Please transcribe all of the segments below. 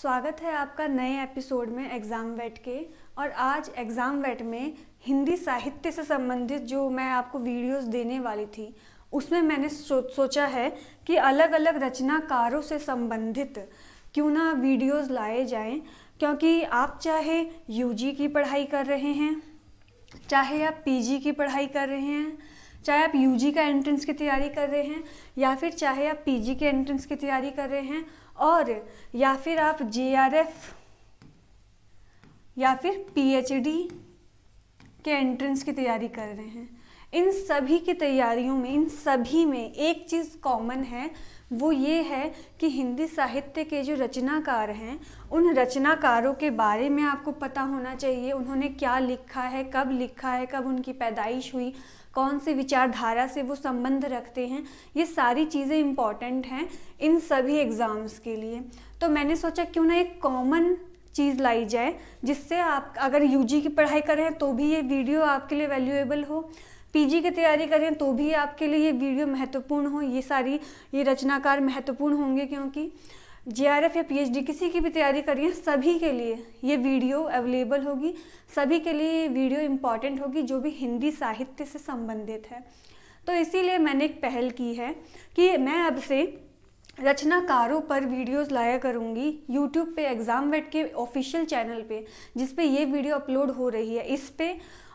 स्वागत है आपका नए एपिसोड में एग्ज़ाम वेट के और आज एग्ज़ाम वेट में हिंदी साहित्य से संबंधित जो मैं आपको वीडियोस देने वाली थी उसमें मैंने सो, सोचा है कि अलग अलग रचनाकारों से संबंधित क्यों ना वीडियोस लाए जाएं क्योंकि आप चाहे यूजी की पढ़ाई कर रहे हैं चाहे आप पीजी की पढ़ाई कर रहे हैं चाहे आप यूजी का एंट्रेंस की तैयारी कर रहे हैं या फिर चाहे आप पीजी के एंट्रेंस की तैयारी कर रहे हैं और या फिर आप एफ या फिर डी के एंट्रेंस की तैयारी कर रहे हैं इन सभी की तैयारियों में इन सभी में एक चीज़ कॉमन है वो ये है कि हिंदी साहित्य के जो रचनाकार हैं उन रचनाकारों के बारे में आपको पता होना चाहिए उन्होंने क्या लिखा है कब लिखा है कब उनकी पैदाइश हुई कौन से विचारधारा से वो संबंध रखते हैं ये सारी चीज़ें इम्पॉर्टेंट हैं इन सभी एग्ज़ाम्स के लिए तो मैंने सोचा क्यों ना एक कॉमन चीज़ लाई जाए जिससे आप अगर यूजी की पढ़ाई करें तो भी ये वीडियो आपके लिए वैल्यूएबल हो पीजी की तैयारी करें तो भी आपके लिए ये वीडियो महत्वपूर्ण हो ये सारी ये रचनाकार महत्वपूर्ण होंगे क्योंकि जे या पी किसी की भी तैयारी करिए सभी के लिए ये वीडियो अवेलेबल होगी सभी के लिए ये वीडियो इम्पॉर्टेंट होगी जो भी हिंदी साहित्य से संबंधित है तो इसीलिए मैंने एक पहल की है कि मैं अब से रचनाकारों पर वीडियोस लाया करूँगी यूट्यूब पे एग्ज़ाम वेट के ऑफिशियल चैनल पे जिस पे ये वीडियो अपलोड हो रही है इस पे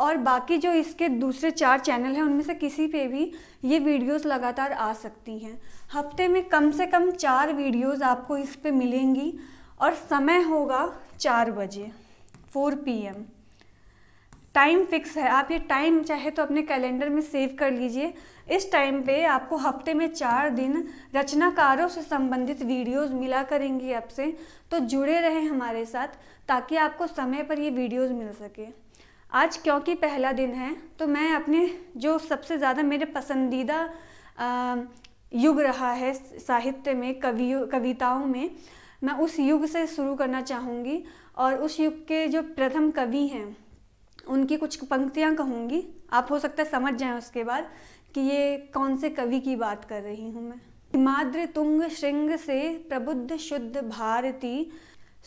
और बाकी जो इसके दूसरे चार चैनल हैं उनमें से किसी पे भी ये वीडियोस लगातार आ सकती हैं हफ्ते में कम से कम चार वीडियोस आपको इस पे मिलेंगी और समय होगा चार बजे फोर पीएम टाइम फिक्स है आप ये टाइम चाहे तो अपने कैलेंडर में सेव कर लीजिए इस टाइम पे आपको हफ्ते में चार दिन रचनाकारों से संबंधित वीडियोस मिला करेंगी आपसे तो जुड़े रहें हमारे साथ ताकि आपको समय पर ये वीडियोस मिल सके आज क्योंकि पहला दिन है तो मैं अपने जो सबसे ज़्यादा मेरे पसंदीदा युग रहा है साहित्य में कवि कविताओं में मैं उस युग से शुरू करना चाहूँगी और उस युग के जो प्रथम कवि हैं उनकी कुछ पंक्तियाँ कहूँगी आप हो सकता है समझ जाएं उसके बाद कि ये कौन से कवि की बात कर रही हूँ मैं माद्र तुंग श्रृंग से प्रबुद्ध शुद्ध भारती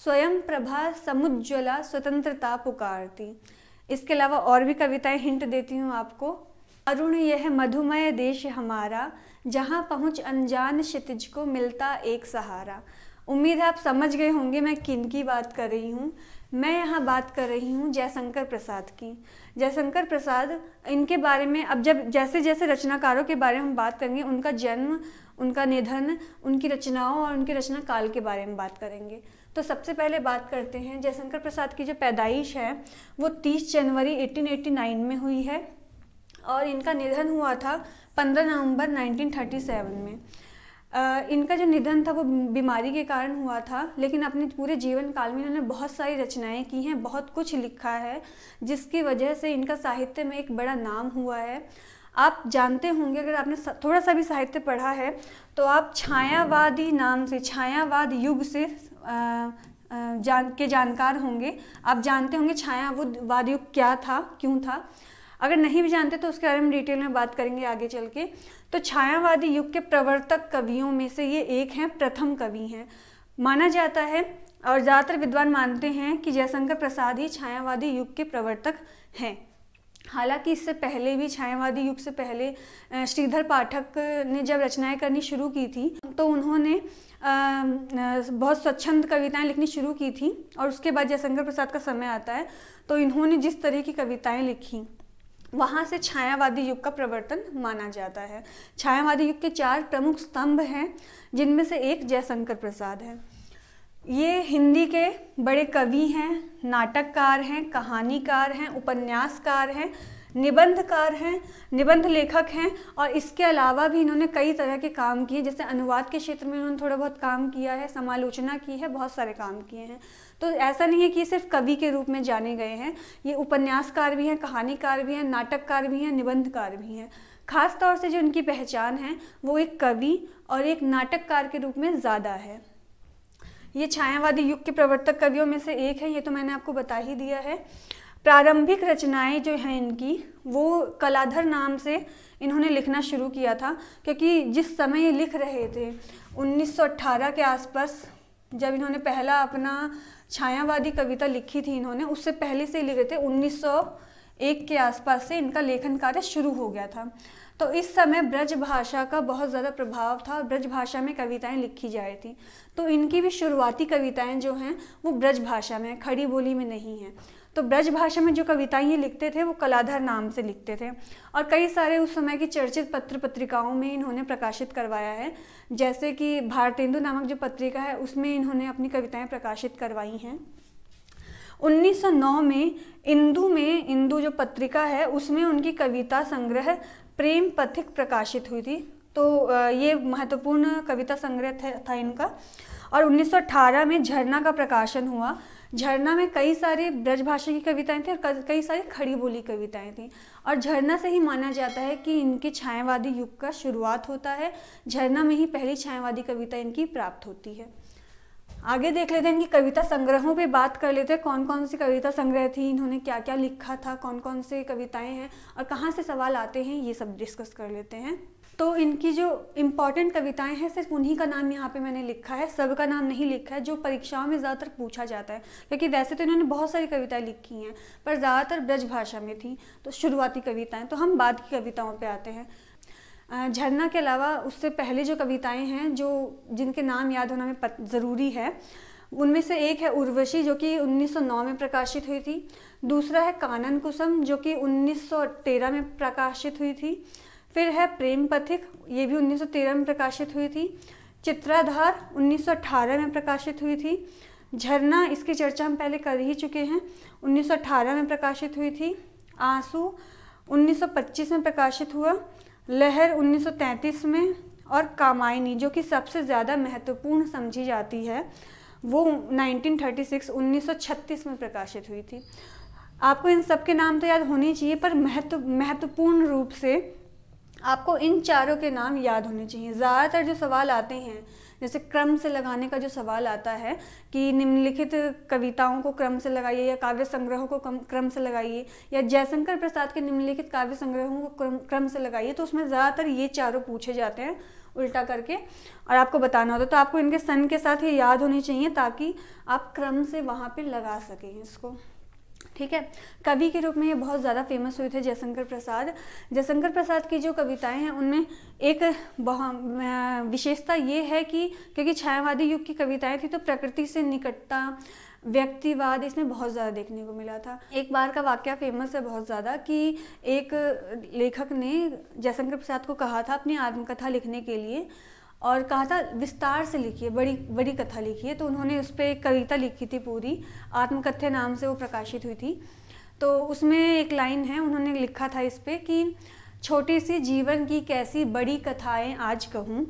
स्वयं प्रभा समुज्ज्वला स्वतंत्रता पुकारती इसके अलावा और भी कविताएं हिंट देती हूँ आपको अरुण यह मधुमय देश हमारा जहाँ पहुँच अनजान क्षितिज को मिलता एक सहारा उम्मीद है आप समझ गए होंगे मैं किन की बात कर रही हूँ मैं यहाँ बात कर रही हूँ जयशंकर प्रसाद की जयशंकर प्रसाद इनके बारे में अब जब जैसे जैसे रचनाकारों के बारे में हम बात करेंगे उनका जन्म उनका निधन उनकी रचनाओं और उनके रचना काल के बारे में बात करेंगे तो सबसे पहले बात करते हैं जयशंकर प्रसाद की जो पैदाइश है वो 30 जनवरी 1889 में हुई है और इनका निधन हुआ था 15 नवंबर 1937 में आ, इनका जो निधन था वो बीमारी के कारण हुआ था लेकिन अपने पूरे जीवन काल में इन्होंने बहुत सारी रचनाएं की हैं बहुत कुछ लिखा है जिसकी वजह से इनका साहित्य में एक बड़ा नाम हुआ है आप जानते होंगे अगर आपने थोड़ा सा भी साहित्य पढ़ा है तो आप छायावादी नाम से छायावाद युग से जान के जानकार होंगे आप जानते होंगे छाया वो वादयुग क्या था क्यों था अगर नहीं भी जानते तो उसके बारे में डिटेल में बात करेंगे आगे चल के तो छायावादी युग के प्रवर्तक कवियों में से ये एक हैं प्रथम कवि हैं माना जाता है और ज़्यादातर विद्वान मानते हैं कि जयशंकर प्रसाद ही छायावादी युग के प्रवर्तक हैं हालांकि इससे पहले भी छायावादी युग से पहले श्रीधर पाठक ने जब रचनाएं करनी शुरू की थी तो उन्होंने बहुत स्वच्छंद कविताएं लिखनी शुरू की थी और उसके बाद जयशंकर प्रसाद का समय आता है तो इन्होंने जिस तरह की कविताएं लिखी वहाँ से छायावादी युग का प्रवर्तन माना जाता है छायावादी युग के चार प्रमुख स्तंभ हैं जिनमें से एक जयशंकर प्रसाद है ये हिंदी के बड़े कवि हैं नाटककार हैं कहानीकार हैं उपन्यासकार हैं निबंधकार हैं निबंध लेखक हैं और इसके अलावा भी इन्होंने कई तरह के काम किए जैसे अनुवाद के क्षेत्र में इन्होंने थोड़ा बहुत काम किया है समालोचना की है बहुत सारे काम किए हैं तो ऐसा नहीं है कि ये सिर्फ कवि के रूप में जाने गए हैं ये उपन्यासकार भी हैं कहानीकार भी हैं नाटककार भी हैं निबंधकार भी हैं खास तौर से जो इनकी पहचान है वो एक कवि और एक नाटककार के रूप में ज़्यादा है ये छायावादी युग के प्रवर्तक कवियों में से एक है ये तो मैंने आपको बता ही दिया है प्रारंभिक रचनाएं जो हैं इनकी वो कलाधर नाम से इन्होंने लिखना शुरू किया था क्योंकि जिस समय ये लिख रहे थे 1918 के आसपास जब इन्होंने पहला अपना छायावादी कविता लिखी थी इन्होंने उससे पहले से लिखे थे 1901 के आसपास से इनका लेखन कार्य शुरू हो गया था तो इस समय ब्रज भाषा का बहुत ज़्यादा प्रभाव था ब्रज भाषा में कविताएं लिखी जा रही थी तो इनकी भी शुरुआती कविताएं जो हैं वो ब्रज भाषा में खड़ी बोली में नहीं हैं तो ब्रज भाषा में जो कविताएं ये लिखते थे वो कलाधर नाम से लिखते थे और कई सारे उस समय की चर्चित पत्र पत्रिकाओं में इन्होंने प्रकाशित करवाया है जैसे कि भारतेंदु नामक जो पत्रिका है उसमें इन्होंने अपनी कविताएं प्रकाशित करवाई हैं 1909 में इंदू में इंदू जो पत्रिका है उसमें उनकी कविता संग्रह प्रेम पथिक प्रकाशित हुई थी तो ये महत्वपूर्ण कविता संग्रह था इनका और 1918 में झरना का प्रकाशन हुआ झरना में कई सारी ब्रजभाषा की कविताएं थी और कई सारी खड़ी बोली कविताएं थी और झरना से ही माना जाता है कि इनके छायावादी युग का शुरुआत होता है झरना में ही पहली छायावादी कविता इनकी प्राप्त होती है आगे देख लेते हैं इनकी कविता संग्रहों पे बात कर लेते हैं कौन कौन सी कविता संग्रह थी इन्होंने क्या क्या लिखा था कौन कौन से कविताएं हैं और कहाँ से सवाल आते हैं ये सब डिस्कस कर लेते हैं तो इनकी जो इम्पॉर्टेंट कविताएं हैं सिर्फ उन्हीं का नाम यहाँ पे मैंने लिखा है सब का नाम नहीं लिखा है जो परीक्षाओं में ज़्यादातर पूछा जाता है क्योंकि वैसे तो इन्होंने बहुत सारी कविताएं लिखी हैं पर ज़्यादातर ब्रज भाषा में थी तो शुरुआती कविताएं तो हम बाद की कविताओं पर आते हैं झरना के अलावा उससे पहले जो कविताएँ हैं जो जिनके नाम याद होना में ज़रूरी है उनमें से एक है उर्वशी जो कि 1909 में प्रकाशित हुई थी दूसरा है कानन कुसुम जो कि 1913 में प्रकाशित हुई थी फिर है प्रेम पथिक ये भी 1913 में प्रकाशित हुई थी चित्राधार 1918 में प्रकाशित हुई थी झरना इसकी चर्चा हम पहले कर ही चुके हैं 1918 में प्रकाशित हुई थी आंसू 1925 में प्रकाशित हुआ लहर 1933 में और कामायनी जो कि सबसे ज़्यादा महत्वपूर्ण समझी जाती है वो 1936 1936 में प्रकाशित हुई थी आपको इन सब के नाम तो याद होने चाहिए पर महत्व महत्वपूर्ण रूप से आपको इन चारों के नाम याद होने चाहिए ज़्यादातर जो सवाल आते हैं जैसे क्रम से लगाने का जो सवाल आता है कि निम्नलिखित कविताओं को क्रम से लगाइए या काव्य संग्रहों को क्रम से लगाइए या जयशंकर प्रसाद के निम्नलिखित काव्य संग्रहों को क्रम क्रम से लगाइए तो उसमें ज़्यादातर ये चारों पूछे जाते हैं उल्टा करके और आपको बताना होता है तो आपको इनके सन के साथ ये याद होने चाहिए ताकि आप क्रम से वहाँ पर लगा सकें इसको ठीक है कवि के रूप में ये बहुत ज़्यादा फेमस हुए थे जयशंकर प्रसाद जयशंकर प्रसाद की जो कविताएं हैं उनमें एक विशेषता ये है कि क्योंकि छायावादी युग की कविताएं थी तो प्रकृति से निकटता व्यक्तिवाद इसमें बहुत ज़्यादा देखने को मिला था एक बार का वाक्य फेमस है बहुत ज़्यादा कि एक लेखक ने जयशंकर प्रसाद को कहा था अपनी आत्मकथा लिखने के लिए और कहा था विस्तार से लिखिए बड़ी बड़ी कथा लिखिए तो उन्होंने उस पर एक कविता लिखी थी पूरी आत्मकथ्य नाम से वो प्रकाशित हुई थी तो उसमें एक लाइन है उन्होंने लिखा था इस पर कि छोटे से जीवन की कैसी बड़ी कथाएं आज कहूँ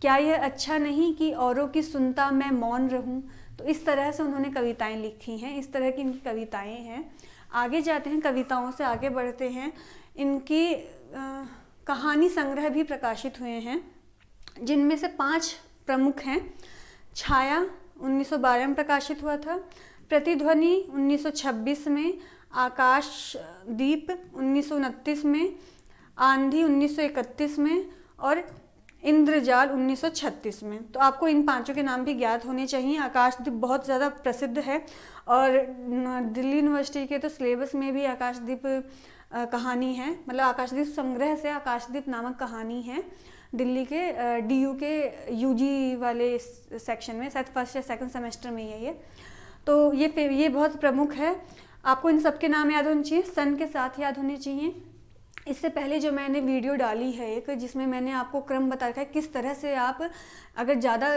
क्या यह अच्छा नहीं कि औरों की सुनता मैं मौन रहूं तो इस तरह से उन्होंने कविताएं लिखी हैं इस तरह की इनकी कविताएं हैं आगे जाते हैं कविताओं से आगे बढ़ते हैं इनकी आ, कहानी संग्रह भी प्रकाशित हुए हैं जिनमें से पांच प्रमुख हैं छाया 1912 में प्रकाशित हुआ था प्रतिध्वनि 1926 में आकाशदीप उन्नीस में आंधी 1931 में और इंद्रजाल 1936 में तो आपको इन पांचों के नाम भी ज्ञात होने चाहिए आकाशदीप बहुत ज़्यादा प्रसिद्ध है और दिल्ली यूनिवर्सिटी के तो सिलेबस में भी आकाशदीप कहानी है मतलब आकाशदीप संग्रह से आकाशदीप नामक कहानी है दिल्ली के डी यू के यू जी वाले सेक्शन में शायद फर्स्ट या सेकेंड सेमेस्टर में ही है ये तो ये ये बहुत प्रमुख है आपको इन सब के नाम याद होने चाहिए सन के साथ याद होने चाहिए इससे पहले जो मैंने वीडियो डाली है एक जिसमें मैंने आपको क्रम बता रखा है किस तरह से आप अगर ज़्यादा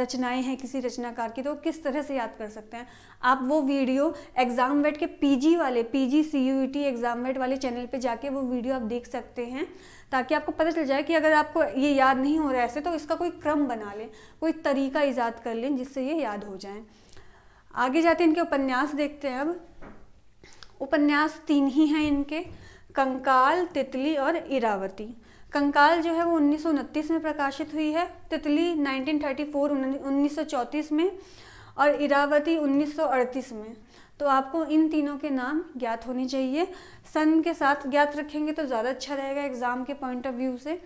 रचनाएं हैं किसी रचनाकार की तो किस तरह से याद कर सकते हैं आप वो वीडियो एग्ज़ाम वेट के पीजी वाले पीजी सीयूईटी एग्ज़ाम वेट वाले चैनल पे जाके वो वीडियो आप देख सकते हैं ताकि आपको पता चल जाए कि अगर आपको ये याद नहीं हो रहा है ऐसे तो इसका कोई क्रम बना लें कोई तरीका ईजाद कर लें जिससे ये याद हो जाए आगे जाते इनके उपन्यास देखते हैं अब उपन्यास तीन ही हैं इनके कंकाल तितली और इरावती कंकाल जो है वो उन्नीस में प्रकाशित हुई है तितली 1934 1934 में और इरावती 1938 में तो आपको इन तीनों के नाम ज्ञात होने चाहिए सन के साथ ज्ञात रखेंगे तो ज़्यादा अच्छा रहेगा एग्ज़ाम के पॉइंट ऑफ व्यू से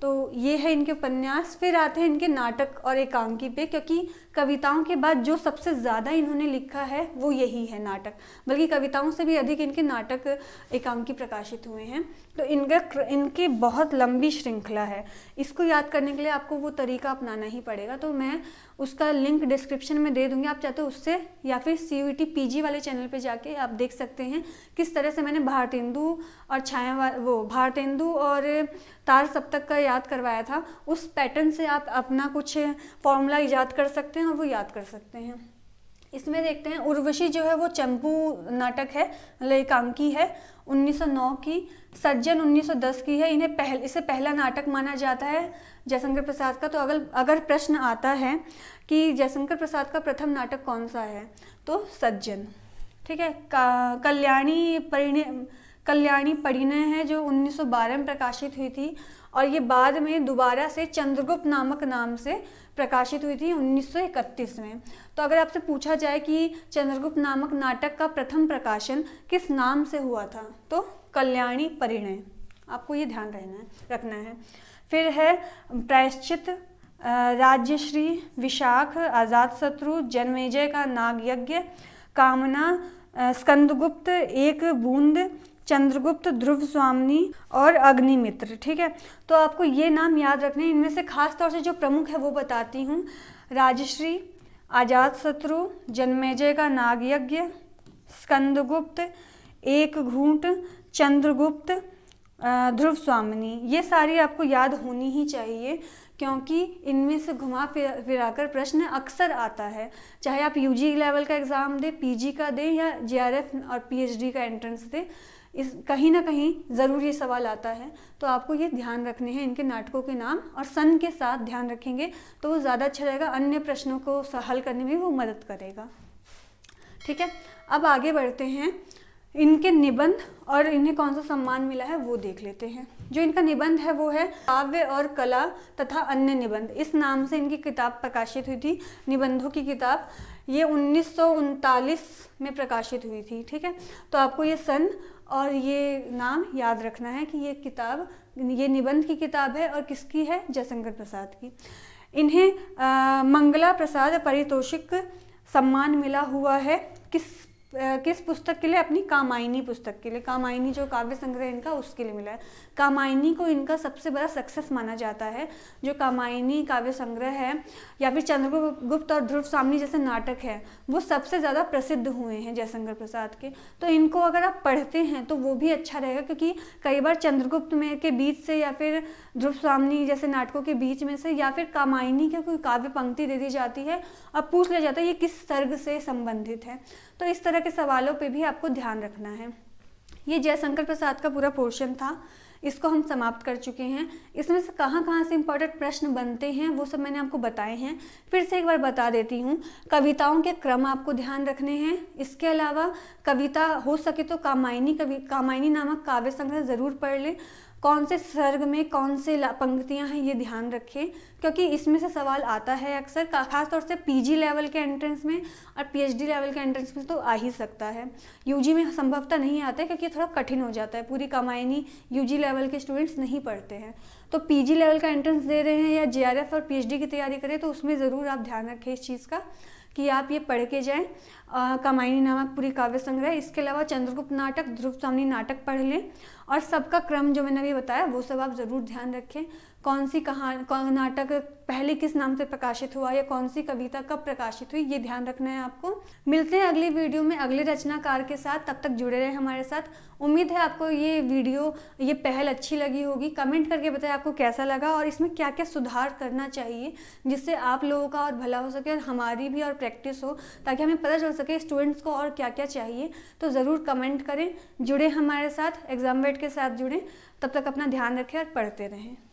तो ये है इनके उपन्यास फिर आते हैं इनके नाटक और एकांकी पे क्योंकि कविताओं के बाद जो सबसे ज़्यादा इन्होंने लिखा है वो यही है नाटक बल्कि कविताओं से भी अधिक इनके नाटक एकांकी प्रकाशित हुए हैं तो इनका इनकी बहुत लंबी श्रृंखला है इसको याद करने के लिए आपको वो तरीका अपनाना ही पड़ेगा तो मैं उसका लिंक डिस्क्रिप्शन में दे दूँगी आप चाहते हो उससे या फिर सी यू टी वाले चैनल पर जाके आप देख सकते हैं किस तरह से मैंने भारतेंदु और छाया वो भारतेंदु और तार सप्तक का याद करवाया था उस पैटर्न से आप अपना कुछ फॉर्मूला याद कर सकते हैं और वो याद कर सकते हैं इसमें देखते हैं उर्वशी जो है वो चंपू नाटक है लेकांकी है 1909 की सज्जन 1910 की है इन्हें पहले इसे पहला नाटक माना जाता है जयशंकर प्रसाद का तो अगर अगर प्रश्न आता है कि जयशंकर प्रसाद का प्रथम नाटक कौन सा है तो सज्जन ठीक है कल्याणी परिणय कल्याणी परिणय है जो 1912 में प्रकाशित हुई थी और ये बाद में दोबारा से चंद्रगुप्त नामक नाम से प्रकाशित हुई थी 1931 में तो अगर आपसे पूछा जाए कि चंद्रगुप्त नामक नाटक का प्रथम प्रकाशन किस नाम से हुआ था तो कल्याणी परिणय आपको ये ध्यान रहना है रखना है फिर है प्रायश्चित राज्यश्री विशाख आज़ाद शत्रु जन्मेजय का नाग यज्ञ कामना स्कंदगुप्त एक बूंद चंद्रगुप्त ध्रुव स्वामी और अग्निमित्र ठीक है तो आपको ये नाम याद रखने इनमें से खास तौर से जो प्रमुख है वो बताती हूँ राजश्री आजाद शत्रु जन्मेजय का नाग यज्ञ स्कंदगुप्त एक घूंट चंद्रगुप्त ध्रुव स्वामिनी ये सारी आपको याद होनी ही चाहिए क्योंकि इनमें से घुमा फिरा फिराकर प्रश्न अक्सर आता है चाहे आप यूजी लेवल का एग्ज़ाम दें पीजी का दें या जेआरएफ और पीएचडी का एंट्रेंस दें इस कहीं ना कहीं ज़रूर ये सवाल आता है तो आपको ये ध्यान रखने हैं इनके नाटकों के नाम और सन के साथ ध्यान रखेंगे तो वो ज़्यादा अच्छा रहेगा अन्य प्रश्नों को हल करने में वो मदद करेगा ठीक है अब आगे बढ़ते हैं इनके निबंध और इन्हें कौन सा सम्मान मिला है वो देख लेते हैं जो इनका निबंध है वो है काव्य और कला तथा अन्य निबंध इस नाम से इनकी किताब प्रकाशित हुई थी निबंधों की किताब ये उन्नीस में प्रकाशित हुई थी ठीक है तो आपको ये सन और ये नाम याद रखना है कि ये किताब ये निबंध की किताब है और किसकी है जयशंकर प्रसाद की इन्हें आ, मंगला प्रसाद पारितोषिक सम्मान मिला हुआ है किस किस पुस्तक के लिए अपनी कामायनी पुस्तक के लिए कामायनी जो काव्य संग्रह इनका उसके लिए मिला है कामायनी को इनका सबसे बड़ा सक्सेस माना जाता है जो कामायनी काव्य संग्रह है या फिर चंद्रगुप्त और ध्रुव स्वामी जैसे नाटक है वो सबसे ज़्यादा प्रसिद्ध हुए हैं जयशंकर प्रसाद के तो इनको अगर आप पढ़ते हैं तो वो भी अच्छा रहेगा क्योंकि कई बार चंद्रगुप्त में के बीच से या फिर ध्रुव स्वामी जैसे नाटकों के बीच में से या फिर कामायनी के कोई काव्य पंक्ति दे दी जाती है और पूछ लिया जाता है ये किस सर्ग से संबंधित है तो इस तरह के सवालों पे भी आपको ध्यान रखना है ये जयशंकर प्रसाद का पूरा पोर्शन था इसको हम समाप्त कर चुके हैं इसमें से कहाँ कहाँ से इम्पोर्टेंट प्रश्न बनते हैं वो सब मैंने आपको बताए हैं फिर से एक बार बता देती हूँ कविताओं के क्रम आपको ध्यान रखने हैं इसके अलावा कविता हो सके तो कामायनी कवि कामायनी नामक काव्य संग्रह ज़रूर पढ़ लें कौन से सर्ग में कौन से पंक्तियां हैं ये ध्यान रखें क्योंकि इसमें से सवाल आता है अक्सर खासतौर से पीजी लेवल के एंट्रेंस में और पीएचडी लेवल के एंट्रेंस में तो आ ही सकता है यूजी में संभवतः नहीं आता है क्योंकि थोड़ा कठिन हो जाता है पूरी कमायनी यूजी लेवल के स्टूडेंट्स नहीं पढ़ते हैं तो पीजी लेवल का एंट्रेंस दे रहे हैं या जे और पी की तैयारी करें तो उसमें ज़रूर आप ध्यान रखें इस चीज़ का कि आप ये पढ़ के जाएँ कमायनी नामक पूरी काव्य संग्रह इसके अलावा चंद्रगुप्त नाटक ध्रुव स्वामी नाटक पढ़ लें और सबका क्रम जो मैंने अभी बताया वो सब आप ज़रूर ध्यान रखें कौन सी कहान नाटक पहले किस नाम से प्रकाशित हुआ या कौन सी कविता कब प्रकाशित हुई ये ध्यान रखना है आपको मिलते हैं अगली वीडियो में अगले रचनाकार के साथ तब तक जुड़े रहें हमारे साथ उम्मीद है आपको ये वीडियो ये पहल अच्छी लगी होगी कमेंट करके बताएं आपको कैसा लगा और इसमें क्या क्या सुधार करना चाहिए जिससे आप लोगों का और भला हो सके और हमारी भी और प्रैक्टिस हो ताकि हमें पता चल सके स्टूडेंट्स को और क्या क्या चाहिए तो ज़रूर कमेंट करें जुड़े हमारे साथ एग्जाम वेट के साथ जुड़ें तब तक अपना ध्यान रखें और पढ़ते रहें